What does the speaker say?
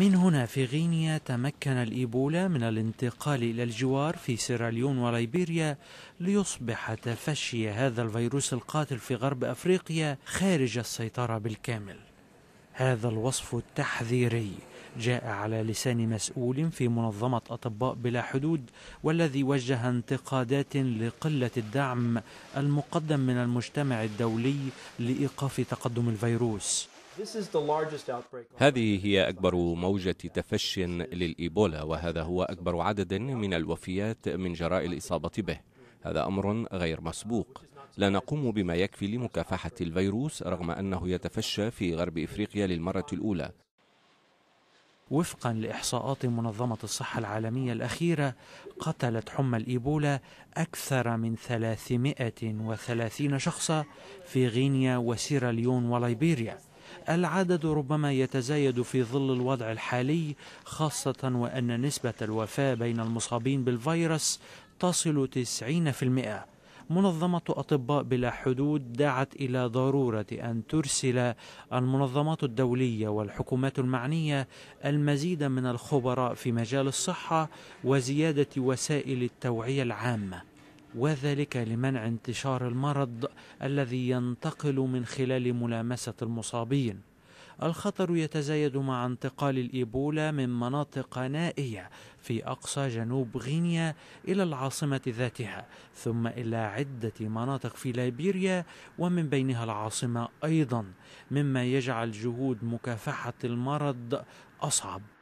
من هنا في غينيا تمكن الإيبولا من الانتقال إلى الجوار في سيراليون وليبيريا ليصبح تفشي هذا الفيروس القاتل في غرب أفريقيا خارج السيطرة بالكامل هذا الوصف التحذيري جاء على لسان مسؤول في منظمة أطباء بلا حدود والذي وجه انتقادات لقلة الدعم المقدم من المجتمع الدولي لإيقاف تقدم الفيروس هذه هي أكبر موجة تفش للإيبولا وهذا هو أكبر عدد من الوفيات من جراء الإصابة به هذا أمر غير مسبوق لا نقوم بما يكفي لمكافحة الفيروس رغم أنه يتفشى في غرب إفريقيا للمرة الأولى وفقا لإحصاءات منظمة الصحة العالمية الأخيرة قتلت حمى الإيبولا أكثر من 330 شخصا في غينيا وسيراليون وليبيريا العدد ربما يتزايد في ظل الوضع الحالي خاصة وأن نسبة الوفاة بين المصابين بالفيروس تصل 90% منظمة أطباء بلا حدود دعت إلى ضرورة أن ترسل المنظمات الدولية والحكومات المعنية المزيد من الخبراء في مجال الصحة وزيادة وسائل التوعية العامة وذلك لمنع انتشار المرض الذي ينتقل من خلال ملامسة المصابين الخطر يتزايد مع انتقال الإيبولا من مناطق نائية في أقصى جنوب غينيا إلى العاصمة ذاتها ثم إلى عدة مناطق في ليبيريا ومن بينها العاصمة أيضا مما يجعل جهود مكافحة المرض أصعب